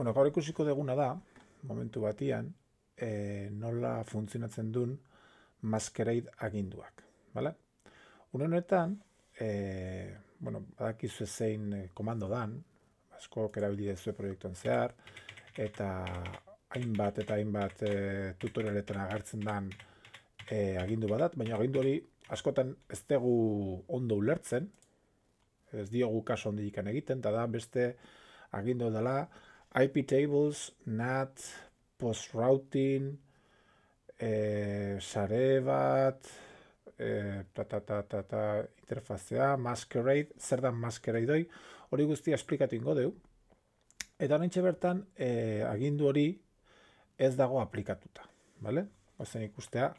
Bueno, gaur ikusiko deguna da, momentu batian, e, nola funtzionatzen duen maskereid aginduak. Vale? Une honetan, e, bueno, badakizu zein eh, komando dan, asko erabili zuen proiektuan zehar, eta hainbat eta hainbat e, tutorialetan agertzen dan e, agindu badat, baina agindu hori askotan ez dugu ondo ulertzen, ez diogu kaso ondikan egiten, eta da beste agindu dela, IP tables, NAT, post routing, eh, sare bat, eh, ta, ta, ta, ta, masquerade, zer da masquerade doi, hori guztia esplikatu ingo deu. Eta hori bertan, eh, agindu hori ez dago aplikatuta. Vale? Oazen ikustea,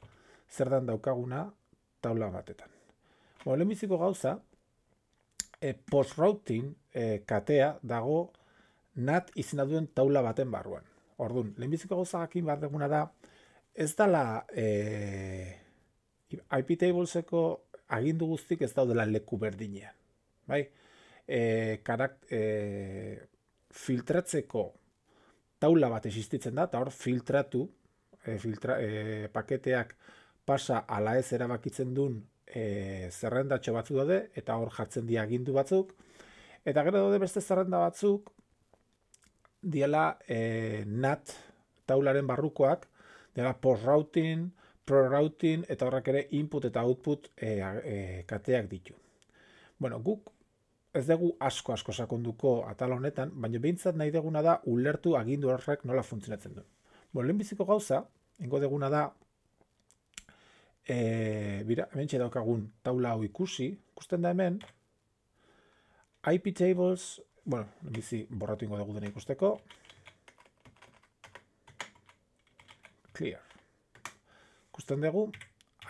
zer dan daukaguna taula batetan. Bo, lehenbiziko gauza, eh, post routing eh, katea dago nat izena duen taula baten barruan. Orduan, lehenbiziko gozakin bat da, ez dala e, eh, IP tableseko agindu guztik ez daudela leku berdinean. Bai? E, filtratzeko taula bat existitzen da, eta hor filtratu, e, filtra, e, paketeak pasa ala ez erabakitzen duen e, zerrendatxo batzu daude, eta hor jartzen diagindu agindu batzuk, Eta gero daude beste zerrenda batzuk, diela e, NAT taularen barrukoak, dela post-routing, pro-routing, eta horrak ere input eta output e, kateak ditu. Bueno, guk ez dugu asko-asko sakonduko atal honetan, baina behintzat nahi deguna da ulertu agindu horrek nola funtzionatzen du Bueno, lehenbiziko gauza, ingo deguna da, e, bera, hemen txedaukagun taula hau ikusi, ikusten da hemen, IP tables Bueno, dizi borratu ingo dugu dena ikusteko. Clear. Ikusten dugu,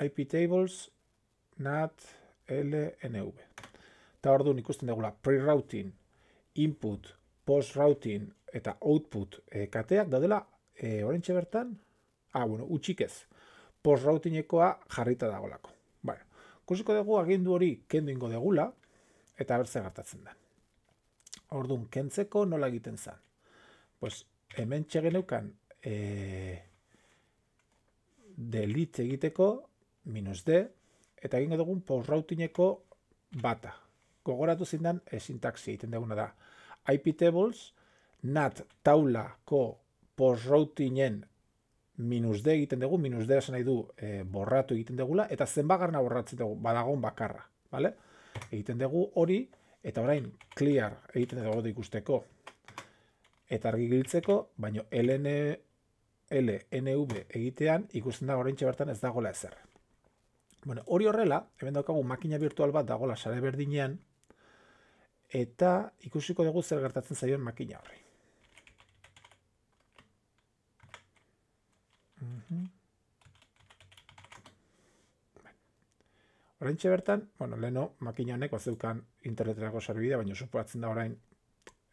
IP tables NAT LNV. Eta hor ikusten dugu la pre-routing, input, post-routing eta output eh, kateak da dela, eh, oren bertan, ah, bueno, utxik ez, post routingekoa jarrita dago lako. Bueno, ikusiko dugu, agindu hori kendu ingo dugu la, eta bertzen hartatzen da. Orduan, kentzeko nola egiten zan. Pues, hemen txegeneukan, e, eh, delit egiteko, minus D, eta egingo dugun porrautineko bata. Gogoratu zindan, e, eh, sintaxi egiten duguna da. IP tables, nat taulako porrautinen minus D egiten dugu, minus D esan nahi du e, borratu egiten dugula, eta zenbagarna borratzen dugu, badagon bakarra. Vale? Egiten dugu hori, eta orain clear egiten dago ikusteko eta argi giltzeko, baino LN LNV egitean ikusten da oraintxe bertan ez dagola ezer. Bueno, hori horrela, hemen daukagu makina virtual bat dagola sare berdinean eta ikusiko dugu zer gertatzen zaion makina horri. Mhm. Orain bertan, bueno, leheno, makina honek bazeukan interneterako sarbidea, baina supoatzen da orain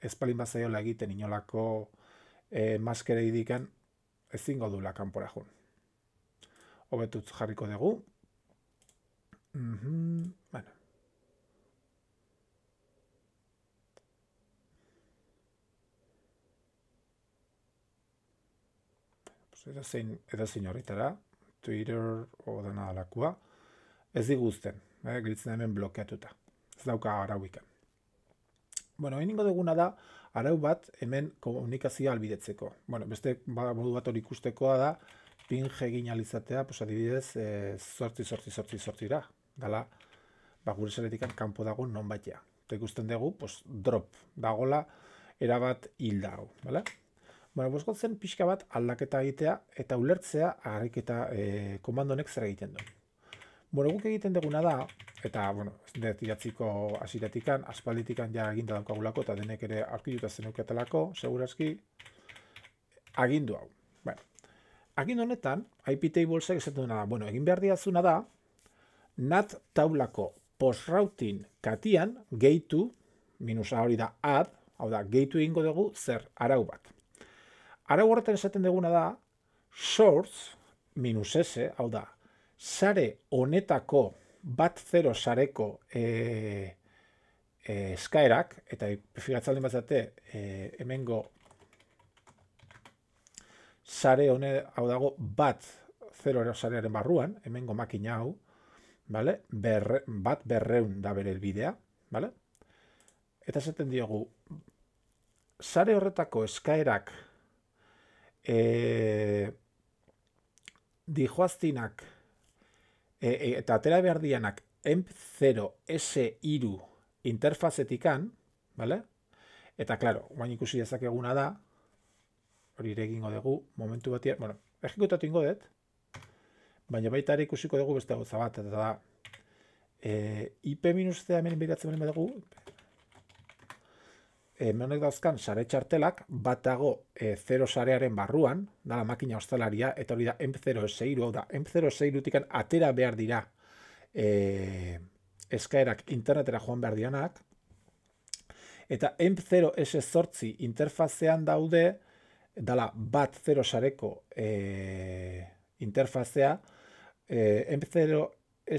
espalin bazaiola egiten inolako e, eh, maskere idikan ezingo du lakan pora jun. Obetutz jarriko dugu. Mm -hmm, bueno. edo zein, horritara, Twitter o la alakua ez diguzten, eh, gritzen hemen blokeatuta. Ez dauka arauiken. Bueno, hainingo duguna da, arau bat hemen komunikazioa albidetzeko. Bueno, beste ba, modu bat hori ikustekoa da, ping egin alizatea, pues adibidez, e, sorti, sorti, da. Dala, ba, gure zeretik kanpo dago non batea. Eta ikusten dugu, pues, drop, dagola, erabat hilda hau, bale? Bueno, zen pixka bat aldaketa egitea eta ulertzea agarrik eta e, eh, komandonek zer egiten duen. Bueno, guk egiten deguna da, eta, bueno, dez iatziko aspalditikan ja eginda daukagulako, eta denek ere arkiduta zenukatelako, segurazki agindu hau. Bueno, agindu honetan, IP tablesa egizatzen duena da, bueno, egin behar diazuna da, nat taulako post-routing katian, geitu, minus hori da, ad, hau da, geitu ingo dugu, zer, arau bat. Arau horretan esaten deguna da, source, minus s, hau da, sare honetako bat zero sareko e, e eskaerak, eta figatzaldi batzate, e, hemengo sare hone hau dago bat zero sarearen barruan, hemengo makina hau, vale? Berre, bat berreun da bere bidea, vale? eta zaten diogu, sare horretako eskaerak e, dihoaztinak E, e, eta atera behar dianak M0S2 interfazetikan, vale? Eta, klaro, guain ikusi dezakeguna da, hori ere egingo dugu, momentu batia, bueno, ingo dut, baina baita ere ikusiko dugu beste gotza bat, eta da, e, eh, IP-ZA hemen behiratzen behar dugu, hemenek dauzkan sare txartelak bat dago e, zero sarearen barruan, dala makina hostalaria, eta hori da M0 seiru, hau da M0 atera behar dira e, eskaerak internetera joan behar dianak, eta M0 S zortzi interfazean daude, dala bat zero sareko e, interfazea, e, M0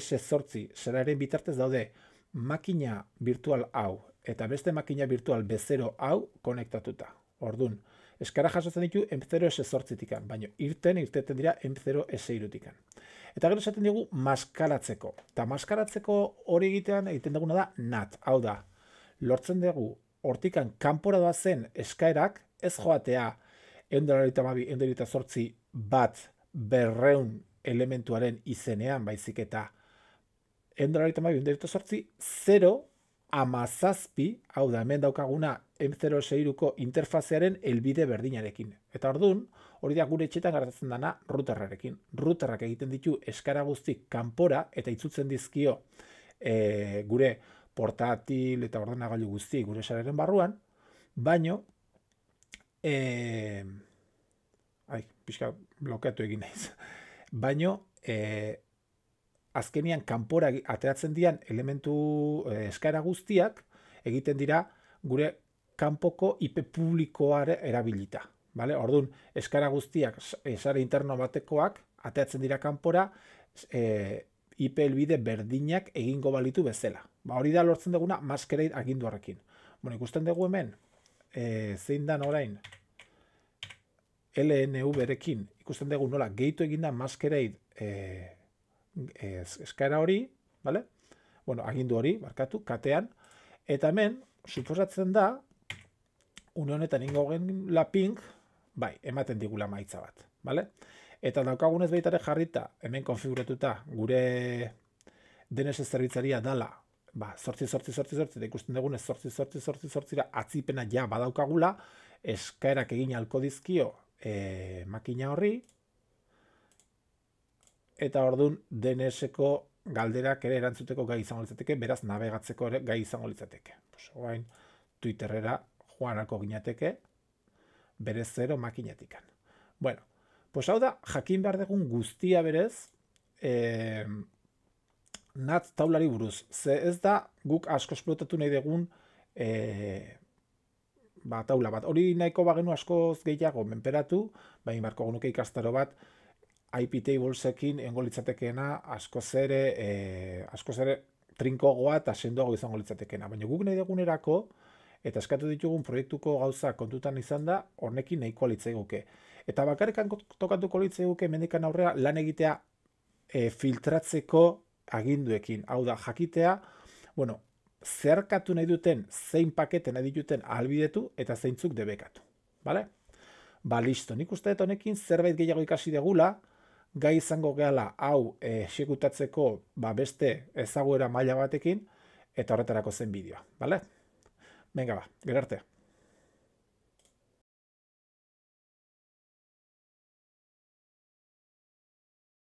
S zortzi sarearen bitartez daude, makina virtual hau eta beste makina virtual B0 hau konektatuta. Ordun, eskara jasotzen ditu m 0 s sortzitikan, baina irten irteten dira m 0 s irutikan. Eta gero esaten dugu maskaratzeko. Eta maskaratzeko hori egitean egiten duguna da NAT. Hau da, lortzen dugu hortikan kanporadoa zen eskaerak ez joatea egun dolarita mabi, sortzi bat berreun elementuaren izenean baizik eta endolarita mai, bionderita sortzi, zero amazazpi, hau da, hemen daukaguna M0 seiruko interfazearen elbide berdinarekin. Eta ordun, hori da gure etxetan gartatzen dana ruterrarekin. Ruterrak egiten ditu eskara guztik kanpora eta itzutzen dizkio e, gure portatil eta ordena guzti gure sareren barruan, baino e, ai, pixka blokeatu egin naiz, baino e, azkenian kanpora ateratzen dian elementu eh, eskara guztiak egiten dira gure kanpoko IP publikoare erabilita. Bale? Orduan, eskara guztiak esare eh, interno batekoak ateatzen dira kanpora e, eh, IP elbide berdinak egingo balitu bezala. Ba, hori da lortzen duguna maskerait agindu horrekin. Bueno, ikusten dugu hemen, e, zein dan orain LNU berekin, ikusten dugu nola gehitu eginda maskerait e, eskaera hori, vale? Bueno, agindu hori, markatu, katean. Eta hemen, suposatzen da, une honetan ingo gen lapink, bai, ematen digula maitza bat, vale? Eta daukagunez behitare jarrita, hemen konfiguratuta, gure ez zerbitzaria dala, ba, sortzi, sortzi, sortzi, da ikusten dugunez, sortzi, sortzi, sortzi, sortzi, atzipena ja badaukagula, eskaerak egin alko dizkio, eh, makina horri, eta ordun DNS-eko galderak ere erantzuteko gai izango litzateke, beraz nabegatzeko ere gai izango litzateke. Pues orain Twitterrera joanako ginateke bere zero makinatikan. Bueno, pues hau da jakin behar dugun guztia berez, eh nat taulari buruz. Ze ez da guk asko esplotatu nahi dugun e, ba, taula bat. Hori nahiko bagenu askoz gehiago menperatu, bai marko genuke ikastaro bat, IP tablesekin engo litzatekeena asko zere eh, e, trinkogoa eta sendoago izango litzatekeena. Baina guk nahi dugunerako eta eskatu ditugun proiektuko gauza kontutan izan da honekin nahikoa litzeguke. Eta bakarrikan tokatuko litzeguke mendekan aurrea lan egitea e, filtratzeko aginduekin. Hau da, jakitea bueno, zerkatu nahi duten zein paketen nahi duten albidetu eta zeintzuk debekatu. Bale? Ba listo, nik usteet honekin zerbait gehiago ikasi degula, gai izango gehala hau esekutatzeko ba beste ezaguera maila batekin eta horretarako zen bideoa, bale? Venga ba, gerarte.